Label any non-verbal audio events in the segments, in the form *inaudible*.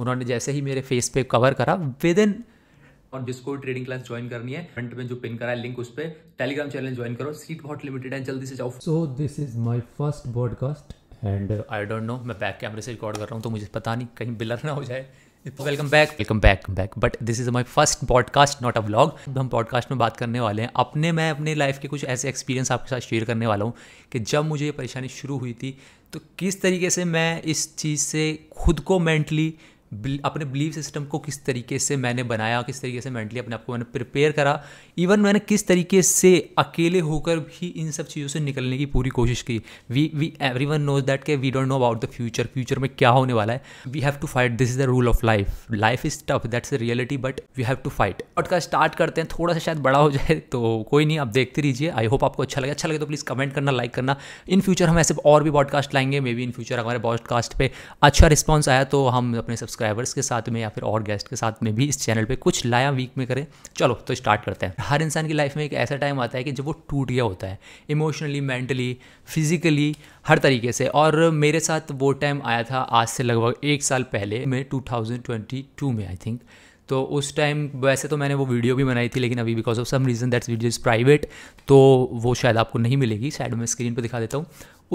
उन्होंने जैसे ही मेरे फेस पे कवर करा विद इन और जिसको ट्रेडिंग क्लास ज्वाइन करनी है फ्रंट में जो पिन करा है लिंक उस पर टेलीग्राम चैनल ज्वाइन करो सीट बहुत लिमिटेड है जल्दी से जाओ so this is my first broadcast and I don't know मैं बैक कैमरे से रिकॉर्ड कर रहा हूँ तो मुझे पता नहीं कहीं बिलर ना हो जाए welcome back welcome back back but this is my first podcast not a vlog हम पॉडकास्ट में बात करने वाले हैं अपने मैं अपने लाइफ के कुछ ऐसे एक्सपीरियंस आपके साथ शेयर करने वाला हूँ कि जब मुझे ये परेशानी शुरू हुई थी तो किस तरीके से मैं इस चीज़ से खुद को मेंटली अपने बिलीफ सिस्टम को किस तरीके से मैंने बनाया किस तरीके से मेंटली अपने आप को मैंने प्रिपेयर करा इवन मैंने किस तरीके से अकेले होकर भी इन सब चीज़ों से निकलने की पूरी कोशिश की we we everyone knows that के we don't know about the future future में क्या होने वाला है we have to fight this is the rule of life life is tough that's reality but we have to fight का start करते हैं थोड़ा सा शायद बड़ा हो जाए तो कोई नहीं आप देखते रहिए आई होप आपको अच्छा लगे अच्छा लगे तो प्लीज़ कमेंट करना लाइक करना इन फ्यूचर हम ऐसे और भी पॉडकास्ट लाएंगे मे बी इन फ्यूचर हमारे पॉडकास्ट पर अच्छा रिस्पॉन्स आया तो हम अपने सब्सक्राइब सब्सक्राइबर्स के साथ में या फिर और गेस्ट के साथ में भी इस चैनल पर कुछ लाया वीक में करें चलो तो स्टार्ट करते हैं हर इंसान की लाइफ में एक ऐसा टाइम आता है कि जब वो टूट गया होता है इमोशनली मेंटली फिजिकली हर तरीके से और मेरे साथ वो टाइम आया था आज से लगभग एक साल पहले मैं 2022 में आई थिंक तो उस टाइम वैसे तो मैंने वो वीडियो भी बनाई थी लेकिन अभी because of some reason that's video is private तो वो शायद आपको नहीं मिलेगी शायद मैं स्क्रीन पर दिखा देता हूँ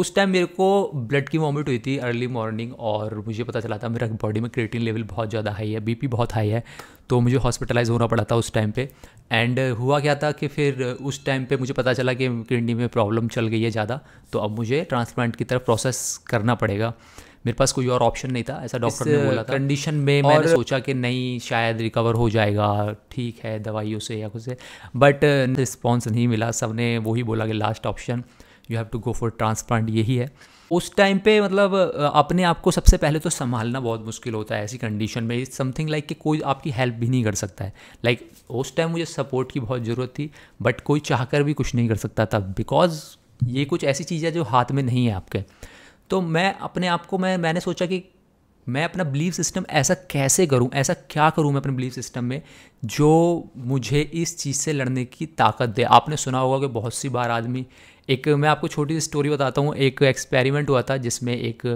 उस टाइम मेरे को ब्लड की वॉमिट हुई थी अर्ली मॉर्निंग और मुझे पता चला था मेरा बॉडी में क्रिएटिन लेवल बहुत ज़्यादा हाई है बीपी बहुत हाई है तो मुझे हॉस्पिटलाइज होना पड़ा था उस टाइम पे एंड हुआ क्या था कि फिर उस टाइम पे मुझे पता चला कि किडनी में प्रॉब्लम चल गई है ज़्यादा तो अब मुझे ट्रांसप्लांट की तरफ प्रोसेस करना पड़ेगा मेरे पास कोई और ऑप्शन नहीं था ऐसा डॉक्टर ने बोला था कंडीशन में मैंने सोचा कि नहीं शायद रिकवर हो जाएगा ठीक है दवाइयों से या कुछ से बट रिस्पॉन्स नहीं मिला सब ने वही बोला कि last option you have to go for transplant यही है उस टाइम पे मतलब अपने आप को सबसे पहले तो संभालना बहुत मुश्किल होता है ऐसी कंडीशन में समथिंग लाइक like कि कोई आपकी हेल्प भी नहीं कर सकता है लाइक like, उस टाइम मुझे सपोर्ट की बहुत ज़रूरत थी बट कोई चाह भी कुछ नहीं कर सकता था बिकॉज ये कुछ ऐसी चीज़ है जो हाथ में नहीं है आपके तो मैं अपने आप को मैं मैंने सोचा कि मैं अपना बिलीफ सिस्टम ऐसा कैसे करूं ऐसा क्या करूं मैं अपने बिलीफ सिस्टम में जो मुझे इस चीज़ से लड़ने की ताकत दे आपने सुना होगा कि बहुत सी बार आदमी एक मैं आपको छोटी सी स्टोरी बताता हूँ एक एक्सपेरिमेंट हुआ था जिसमें एक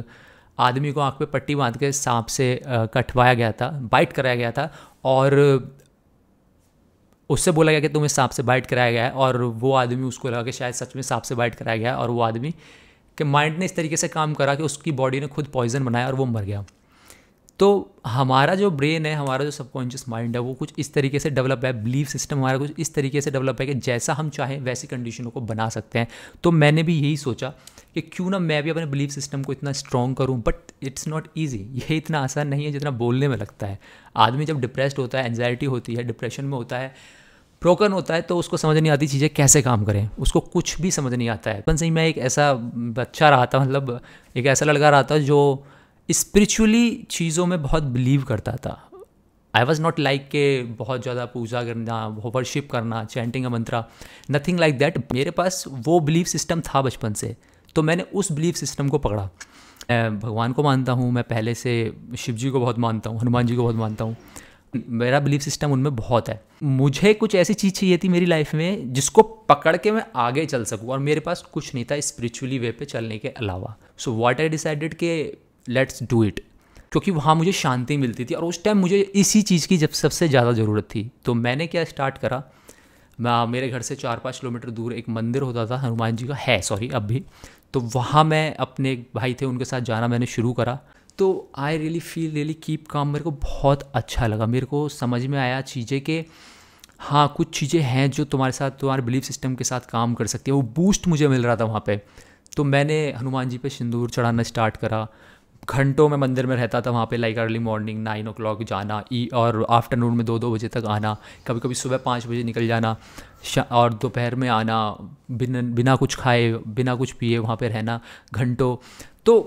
आदमी को आंख पे पट्टी बांध के सांप से कटवाया गया था बाइट कराया गया था और उससे बोला गया कि तुम्हें सांप से बाइट कराया गया है और वो आदमी उसको लगा कि शायद सच में सांप से बाइट कराया गया है और वो आदमी कि माइंड ने इस तरीके से काम करा कि उसकी बॉडी ने खुद पॉइजन बनाया और वो मर गया तो हमारा जो ब्रेन है हमारा जो सबकॉन्शियस माइंड है वो कुछ इस तरीके से डेवलप है बिलीफ सिस्टम हमारा कुछ इस तरीके से डेवलप है कि जैसा हम चाहें वैसी कंडीशनों को बना सकते हैं तो मैंने भी यही सोचा कि क्यों ना मैं भी अपने बिलीफ सिस्टम को इतना स्ट्रॉन्ग करूं बट इट्स नॉट ईजी ये इतना आसान नहीं है जितना बोलने में लगता है आदमी जब डिप्रेस्ड होता है एनजाइटी होती है डिप्रेशन में होता है प्रोकन होता है तो उसको समझ नहीं आती चीज़ें कैसे काम करें उसको कुछ भी समझ नहीं आता है बन से मैं एक ऐसा बच्चा रहा था मतलब एक ऐसा लड़का रहा था जो स्पिरिचुअली चीज़ों में बहुत बिलीव करता था आई वॉज नॉट लाइक के बहुत ज़्यादा पूजा करना वर्शिप करना chanting a mantra nothing like that मेरे पास वो बिलीव सिस्टम था बचपन से तो मैंने उस बिलीव सिस्टम को पकड़ा मैं भगवान को मानता हूँ मैं पहले से शिव जी को बहुत मानता हूँ हनुमान जी को बहुत मानता हूँ मेरा बिलीफ सिस्टम उनमें बहुत है मुझे कुछ ऐसी चीज़ चाहिए थी मेरी लाइफ में जिसको पकड़ के मैं आगे चल सकूँ और मेरे पास कुछ नहीं था स्पिरिचुअली वे पे चलने के अलावा सो वॉट आई डिसाइडेड के लेट्स डू इट क्योंकि वहाँ मुझे शांति मिलती थी और उस टाइम मुझे इसी चीज़ की जब सबसे ज़्यादा ज़रूरत थी तो मैंने क्या स्टार्ट करा मैं मेरे घर से चार पाँच किलोमीटर दूर एक मंदिर होता था हनुमान जी का है सॉरी अब भी तो वहाँ मैं अपने एक भाई थे उनके साथ जाना मैंने शुरू करा तो I really feel really keep काम मेरे को बहुत अच्छा लगा मेरे को समझ में आया चीज़ें के हाँ कुछ चीज़ें हैं जो तुम्हारे साथ तुम्हारे बिलीफ सिस्टम के साथ काम कर सकती है वो बूस्ट मुझे मिल रहा था वहाँ पे तो मैंने हनुमान जी पे सिंदूर चढ़ाना स्टार्ट करा घंटों में मंदिर में रहता था वहाँ पे like early morning nine o जाना ई e- और आफ्टरनून में दो दो बजे तक आना कभी कभी सुबह पाँच बजे निकल जाना और दोपहर में आना बिना बिना कुछ खाए बिना कुछ पिए वहाँ पे रहना घंटों तो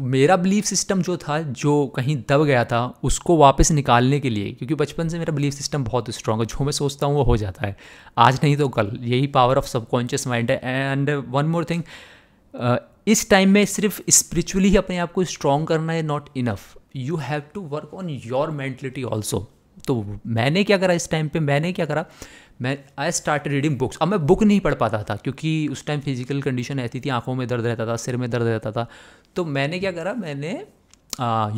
मेरा बिलीफ सिस्टम जो था जो कहीं दब गया था उसको वापस निकालने के लिए क्योंकि बचपन से मेरा बिलीफ सिस्टम बहुत स्ट्रांग है जो मैं सोचता हूँ वो हो जाता है आज नहीं तो कल यही पावर ऑफ सबकॉन्शियस माइंड है एंड वन मोर थिंग इस टाइम में सिर्फ स्पिरिचुअली ही अपने आप को स्ट्रांग करना है not enough you have to work on your mentality also तो मैंने क्या करा इस टाइम पे मैंने क्या करा मैं आई स्टार्ट रीडिंग बुक्स अब मैं बुक नहीं पढ़ पाता था क्योंकि उस टाइम फिजिकल कंडीशन ऐसी थी आँखों में दर्द रहता था सिर में दर्द रहता था तो मैंने क्या करा मैंने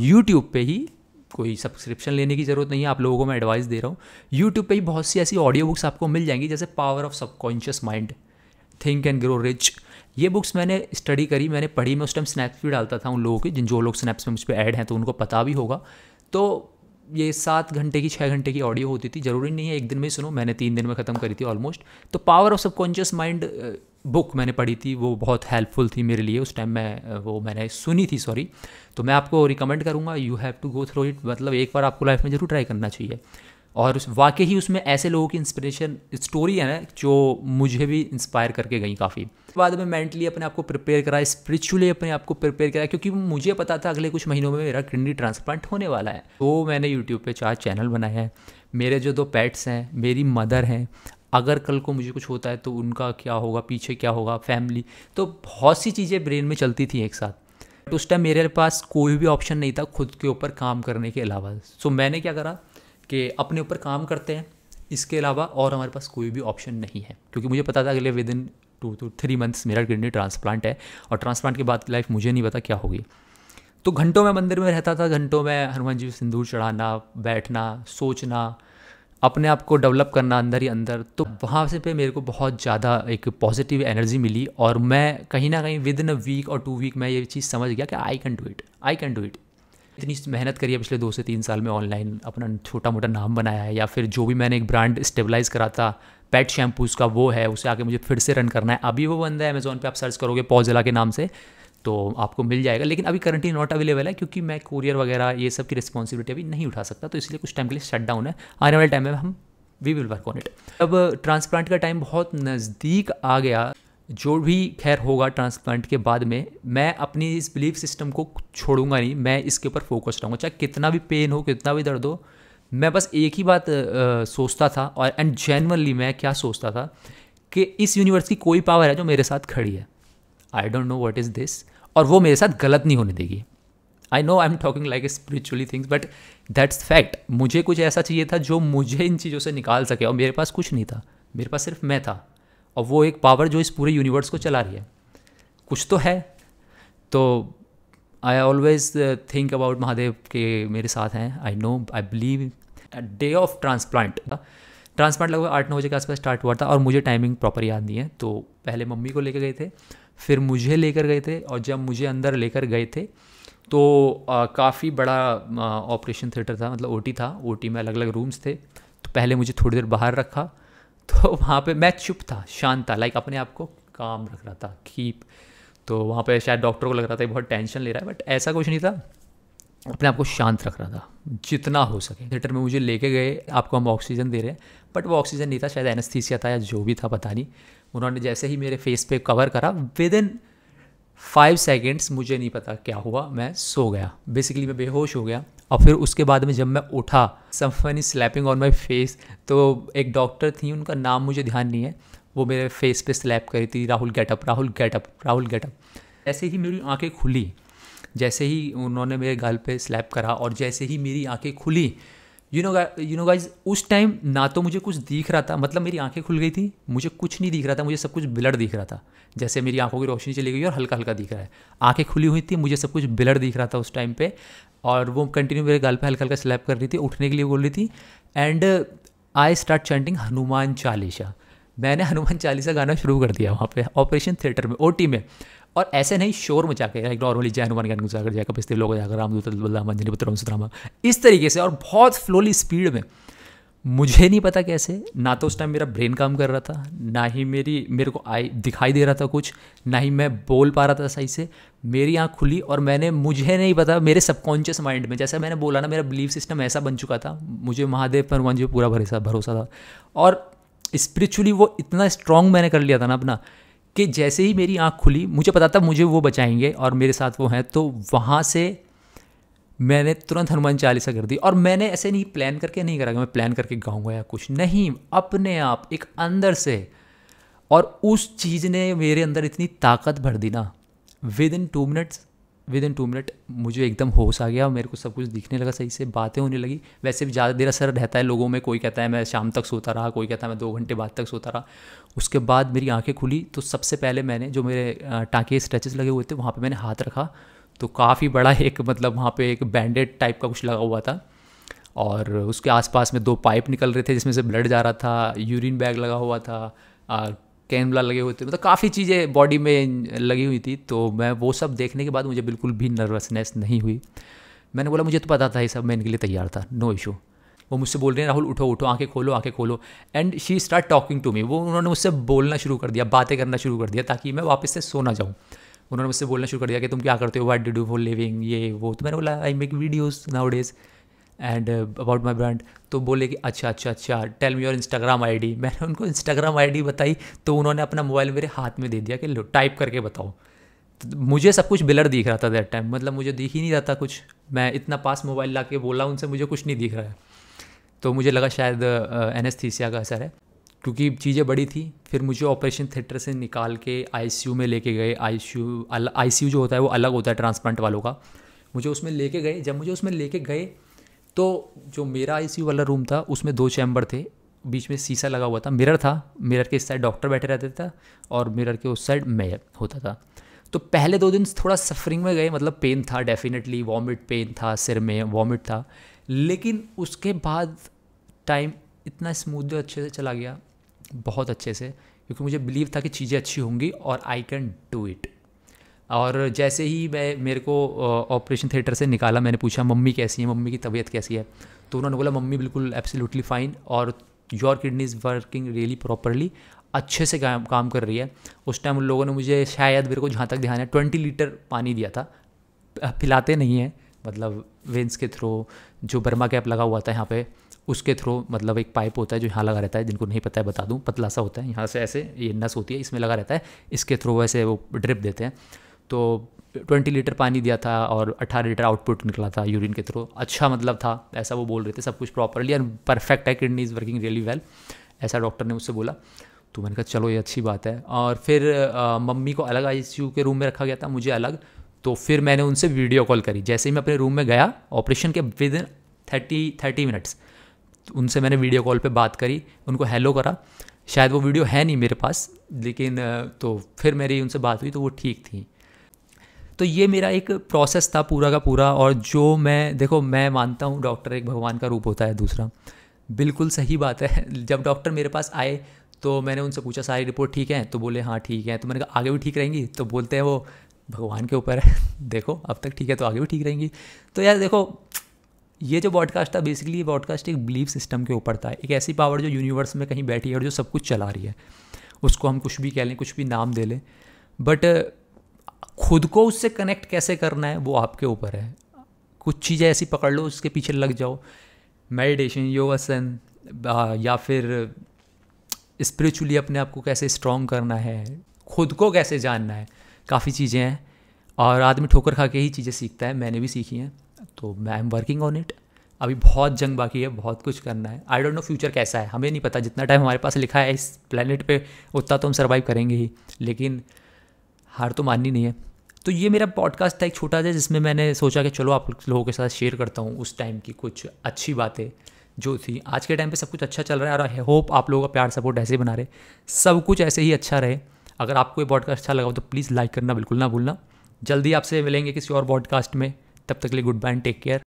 यूट्यूब पे ही कोई सब्सक्रिप्शन लेने की ज़रूरत नहीं है आप लोगों को मैं एडवाइस दे रहा हूँ यूट्यूब पे ही बहुत सी ऐसी ऑडियो बुक्स आपको मिल जाएंगी जैसे power of subconscious mind think and grow rich ये बुक्स मैंने स्टडी करी मैंने पढ़ी मैं उस टाइम स्नैप्स भी डालता था उन लोगों के जिन जो लोग स्नैप्स में मुझ पर ऐड हैं तो उनको पता भी होगा तो ये सात घंटे की छः घंटे की ऑडियो होती थी ज़रूरी नहीं है एक दिन में सुनो मैंने तीन दिन में ख़त्म करी थी ऑलमोस्ट तो power of subconscious mind book मैंने पढ़ी थी वो बहुत हेल्पफुल थी मेरे लिए उस टाइम मैं वो मैंने सुनी थी सॉरी तो मैं आपको रिकमेंड करूँगा you have to go through it मतलब एक बार आपको लाइफ में ज़रूर ट्राई करना चाहिए और उस वाकई ही उसमें ऐसे लोगों की इंस्पिरेशन स्टोरी है ना जो मुझे भी इंस्पायर करके गई काफ़ी बाद में मेंटली अपने आप को प्रिपेयर करा स्पिरिचुअली अपने आप को प्रिपेयर कराया क्योंकि मुझे पता था अगले कुछ महीनों में मेरा किडनी ट्रांसप्लांट होने वाला है तो मैंने यूट्यूब पर चार चैनल बनाए हैं मेरे जो दो पैट्स हैं मेरी मदर हैं अगर कल को मुझे कुछ होता है तो उनका क्या होगा पीछे क्या होगा फैमिली तो बहुत सी चीज़ें ब्रेन में चलती थी एक साथ तो उस टाइम मेरे पास कोई भी ऑप्शन नहीं था खुद के ऊपर काम करने के अलावा सो मैंने क्या करा कि अपने ऊपर काम करते हैं इसके अलावा और हमारे पास कोई भी ऑप्शन नहीं है क्योंकि मुझे पता था अगले within two to three months मेरा किडनी ट्रांसप्लांट है और ट्रांसप्लांट के बाद की लाइफ मुझे नहीं पता क्या होगी तो घंटों में मंदिर में रहता था घंटों में हनुमान जी सिंदूर चढ़ाना बैठना सोचना अपने आप को डेवलप करना अंदर ही अंदर तो वहाँ से पे मेरे को बहुत ज़्यादा एक पॉजिटिव एनर्जी मिली और मैं कहीं ना कहीं विद इन अ वीक और टू वीक मैं ये चीज़ समझ गया कि I can do it I can do it इतनी मेहनत करी है पिछले दो से तीन साल में ऑनलाइन अपना छोटा मोटा नाम बनाया है या फिर जो भी मैंने एक ब्रांड स्टेबलाइज करा था पेट शैम्पूज का वो है उसे आके मुझे फिर से रन करना है अभी वो बंदा है अमेज़ोन पे आप सर्च करोगे पॉजिला के नाम से तो आपको मिल जाएगा लेकिन अभी करंटली नॉट अवेलेबल है क्योंकि मैं कुरियर वगैरह ये सब की रिस्पॉन्सिबिलिटी अभी नहीं उठा सकता तो इसलिए कुछ टाइम के लिए शट डाउन है आने वाले टाइम में हम we will work on it अब ट्रांसप्लांट का टाइम बहुत नज़दीक आ गया जो भी खैर होगा ट्रांसप्लांट के बाद में मैं अपनी इस बिलीफ सिस्टम को छोड़ूंगा नहीं मैं इसके ऊपर फोकस रहूँगा चाहे कितना भी पेन हो कितना भी दर्द हो मैं बस एक ही बात आ, सोचता था और एंड जेनवनली मैं क्या सोचता था कि इस यूनिवर्स की कोई पावर है जो मेरे साथ खड़ी है I don't know what is this और वो मेरे साथ गलत नहीं होने देगी I know I am talking like a spiritually things but that's fact मुझे कुछ ऐसा चाहिए था जो मुझे इन चीज़ों से निकाल सके और मेरे पास कुछ नहीं था मेरे पास सिर्फ मैं था और वो एक पावर जो इस पूरे यूनिवर्स को चला रही है कुछ तो है तो I always think about Mahadev के मेरे साथ हैं I know I believe day of transplant transplant लगभग आठ नौ बजे के आसपास स्टार्ट हुआ था और मुझे टाइमिंग प्रॉपर याद नहीं है तो पहले मम्मी को लेकर गए थे फिर मुझे लेकर गए थे और जब मुझे अंदर लेकर गए थे तो uh, काफ़ी बड़ा ऑपरेशन uh, थिएटर था मतलब ओटी था ओटी में अलग अलग रूम्स थे तो पहले मुझे थोड़ी देर बाहर रखा तो वहाँ पे मैं चुप था शांत था लाइक अपने आप को काम रख रहा था कीप तो वहाँ पे शायद डॉक्टर को लग रहा था बहुत टेंशन ले रहा है बट ऐसा कुछ नहीं था अपने आप को शांत रख रहा था जितना हो सके थिएटर में मुझे लेके गए आपको हम ऑक्सीजन दे रहे हैं बट वो ऑक्सीजन नहीं था शायद एनेस्थीसिया था या जो भी था पता नहीं उन्होंने जैसे ही मेरे फेस पे कवर करा विद इन फाइव सेकेंड्स मुझे नहीं पता क्या हुआ मैं सो गया बेसिकली मैं बेहोश हो गया और फिर उसके बाद में जब मैं उठा someone is slapping on my face तो एक डॉक्टर थी उनका नाम मुझे ध्यान नहीं है वो मेरे फेस पे स्लैप करी थी Rahul get up Rahul get up Rahul get up ऐसे ही मेरी आंखें खुली जैसे ही उन्होंने मेरे गाल पे स्लैप करा और जैसे ही मेरी आंखें खुली you know you know guys उस टाइम ना तो मुझे कुछ दिख रहा था मतलब मेरी आंखें खुल गई थी मुझे कुछ नहीं दिख रहा था मुझे सब कुछ ब्लड दिख रहा था जैसे मेरी आंखों की रोशनी चली गई और हल्का हल्का दिख रहा है आंखें खुली हुई थी मुझे सब कुछ ब्लड दिख रहा था उस टाइम पे और वो कंटिन्यू मेरे गाल पे हल्का हल्का स्लैप कर रही थी उठने के लिए बोल रही थी and I start chanting Hanuman Chalisa मैंने हनुमान चालीसा गाना शुरू कर दिया वहाँ पे ऑपरेशन थिएटर में ओ में और ऐसे नहीं शोर में जाकर लाइक नॉर्मली जैन वन कैन जाकर जाकर पिछले लोग जाकर राम मंजनी पुत्र सुतरामा इस तरीके से और बहुत स्लोली स्पीड में मुझे नहीं पता कैसे ना तो उस टाइम मेरा ब्रेन काम कर रहा था ना ही मेरी मेरे को आई दिखाई दे रहा था कुछ ना ही मैं बोल पा रहा था सही से मेरी आँख खुली और मैंने मुझे नहीं पता मेरे सबकॉन्शियस माइंड में जैसा मैंने बोला ना मेरा बिलीव सिस्टम ऐसा बन चुका था मुझे महादेव पर हनुमान जी पूरा भरोसा भरोसा था और स्पिरिचुअली वो इतना स्ट्रांग मैंने कर लिया था ना अपना कि जैसे ही मेरी आँख खुली मुझे पता था मुझे वो बचाएंगे और मेरे साथ वो हैं तो वहाँ से मैंने तुरंत हनुमान चालीसा कर दी और मैंने ऐसे नहीं प्लान करके नहीं करा कि मैं प्लान करके गाऊंगा या कुछ नहीं अपने आप एक अंदर से और उस चीज़ ने मेरे अंदर इतनी ताकत भर दी ना within two minutes within two minute मुझे एकदम होश आ गया मेरे को सब कुछ दिखने लगा सही से बातें होने लगी वैसे भी ज़्यादा देर असर रहता है लोगों में कोई कहता है मैं शाम तक सोता रहा कोई कहता है मैं दो घंटे बाद तक सोता रहा उसके बाद मेरी आंखें खुली तो सबसे पहले मैंने जो मेरे टाँके स्ट्रेचेस लगे हुए थे वहाँ पर मैंने हाथ रखा तो काफ़ी बड़ा *laughs* एक मतलब वहाँ पर एक बैंडेड टाइप का कुछ लगा हुआ था और उसके आसपास में दो पाइप निकल रहे थे जिसमें से ब्लड जा रहा था यूरिन बैग लगा हुआ था कैनवला लगे हुए थे मतलब काफ़ी चीज़ें बॉडी में लगी हुई थी तो मैं वो सब देखने के बाद मुझे बिल्कुल भी नर्वसनेस नहीं हुई मैंने बोला मुझे तो पता था ये सब मैं इनके लिए तैयार था नो इशू वो मुझसे बोल रहे हैं राहुल उठो उठो आंखें खोलो आंखें खोलो and she start talking to me वो उन्होंने मुझसे बोलना शुरू कर दिया बातें करना शुरू कर दिया ताकि मैं वापस से सोना जाऊँ उन्होंने मुझसे बोलना शुरू कर दिया कि तुम क्या करते हो what do do for living ये वो तो मैंने बोला I make videos nowadays and about my brand तो बोले कि अच्छा अच्छा अच्छा tell me your Instagram D मैंने उनको इंस्टाग्राम डी बताई तो उन्होंने अपना मोबाइल मेरे हाथ में दे दिया कि लो टाइप करके बताओ तो मुझे सब कुछ बिलर दिख रहा था दैट टाइम मतलब मुझे दिख ही नहीं रहा था कुछ मैं इतना पास मोबाइल ला के बोला उनसे मुझे कुछ नहीं दिख रहा है तो मुझे लगा शायद एनेस्थीसिया uh, का असर है क्योंकि चीज़ें बड़ी थी फिर मुझे ऑपरेशन थिएटर से निकाल के यू में लेके गए सी यू जो होता है वो अलग होता है ट्रांसप्लांट वालों का मुझे उसमें लेके गए जब मुझे उसमें लेके गए तो जो मेरा आई वाला रूम था उसमें दो चैम्बर थे बीच में शीशा लगा हुआ था मिरर था मिरर के इस साइड डॉक्टर बैठे रहते थे और मिरर के उस साइड मैं होता था तो पहले दो दिन थोड़ा सफरिंग में गए मतलब पेन था डेफिनेटली वॉमिट पेन था सिर में वॉमिट था लेकिन उसके बाद टाइम इतना स्मूथ अच्छे से चला गया बहुत अच्छे से क्योंकि मुझे बिलीव था कि चीज़ें अच्छी होंगी और आई कैन डू इट और जैसे ही मैं मेरे को ऑपरेशन थिएटर से निकाला मैंने पूछा मम्मी कैसी है मम्मी की तबीयत कैसी है तो उन्होंने बोला मम्मी बिल्कुल एब्सोल्युटली फ़ाइन और your kidney is working really properly अच्छे से काम काम कर रही है उस टाइम उन लोगों ने मुझे शायद मेरे को जहाँ तक ध्यान है ट्वेंटी लीटर पानी दिया था पिलाते नहीं हैं मतलब वेंस के थ्रू जो बर्मा कैप लगा हुआ था यहाँ पे उसके थ्रू मतलब एक पाइप होता है जो यहाँ लगा रहता है जिनको नहीं पता है बता दूँ पतला सा होता है यहाँ से ऐसे ये नस होती है इसमें लगा रहता है इसके थ्रू वैसे वो ड्रिप देते हैं तो ट्वेंटी लीटर पानी दिया था और अट्ठारह लीटर आउटपुट निकला था यूरिन के थ्रू अच्छा मतलब था ऐसा वो बोल रहे थे सब कुछ प्रॉपरली एंड परफेक्ट है kidney is working really well ऐसा डॉक्टर ने मुझसे बोला तो मैंने कहा चलो ये अच्छी बात है और फिर आ, मम्मी को अलग आई के रूम में रखा गया था मुझे अलग तो फिर मैंने उनसे वीडियो कॉल करी जैसे ही मैं अपने रूम में गया ऑपरेशन के within thirty thirty minutes उनसे मैंने वीडियो कॉल पे बात करी उनको हेलो करा शायद वो वीडियो है नहीं मेरे पास लेकिन तो फिर मेरी उनसे बात हुई तो वो ठीक थी तो ये मेरा एक प्रोसेस था पूरा का पूरा और जो मैं देखो मैं मानता हूँ डॉक्टर एक भगवान का रूप होता है दूसरा बिल्कुल सही बात है जब डॉक्टर मेरे पास आए तो मैंने उनसे पूछा सारी रिपोर्ट ठीक है तो बोले हाँ ठीक है तो मैंने कहा आगे भी ठीक रहेंगी तो बोलते हैं वो भगवान के ऊपर है *laughs* देखो अब तक ठीक है तो आगे भी ठीक रहेंगी तो यार देखो ये जो ब्रॉडकास्ट था बेसिकली ये पॉडकास्ट एक बिलीफ सिस्टम के ऊपर था एक ऐसी पावर जो यूनिवर्स में कहीं बैठी है और जो सब कुछ चला रही है उसको हम कुछ भी कह लें कुछ भी नाम दे लें बट खुद को उससे कनेक्ट कैसे करना है वो आपके ऊपर है कुछ चीज़ें ऐसी पकड़ लो उसके पीछे लग जाओ मेडिटेशन योगासन या फिर स्पिरिचुअली अपने आप को कैसे स्ट्रॉन्ग करना है खुद को कैसे जानना है काफ़ी चीज़ें हैं और आदमी ठोकर खा के ही चीज़ें सीखता है मैंने भी सीखी हैं तो मैं I am working on it अभी बहुत जंग बाकी है बहुत कुछ करना है आई डोंट नो फ्यूचर कैसा है हमें नहीं पता जितना टाइम हमारे पास लिखा है इस प्लानट पर उतना तो हम सर्वाइव करेंगे ही लेकिन हार तो माननी नहीं है तो ये मेरा पॉडकास्ट था एक छोटा सा जिसमें मैंने सोचा कि चलो आप लोगों के साथ शेयर करता हूँ उस टाइम की कुछ अच्छी बातें जो थी आज के टाइम पे सब कुछ अच्छा चल रहा है और आई होप आप लोगों का प्यार सपोर्ट ऐसे ही बना रहे सब कुछ ऐसे ही अच्छा रहे अगर आपको ये पॉडकास्ट अच्छा लगा हो तो प्लीज़ लाइक करना बिल्कुल ना भूलना जल्दी आपसे मिलेंगे किसी और पॉडकास्ट में तब तक के लिए गुड बाय टेक केयर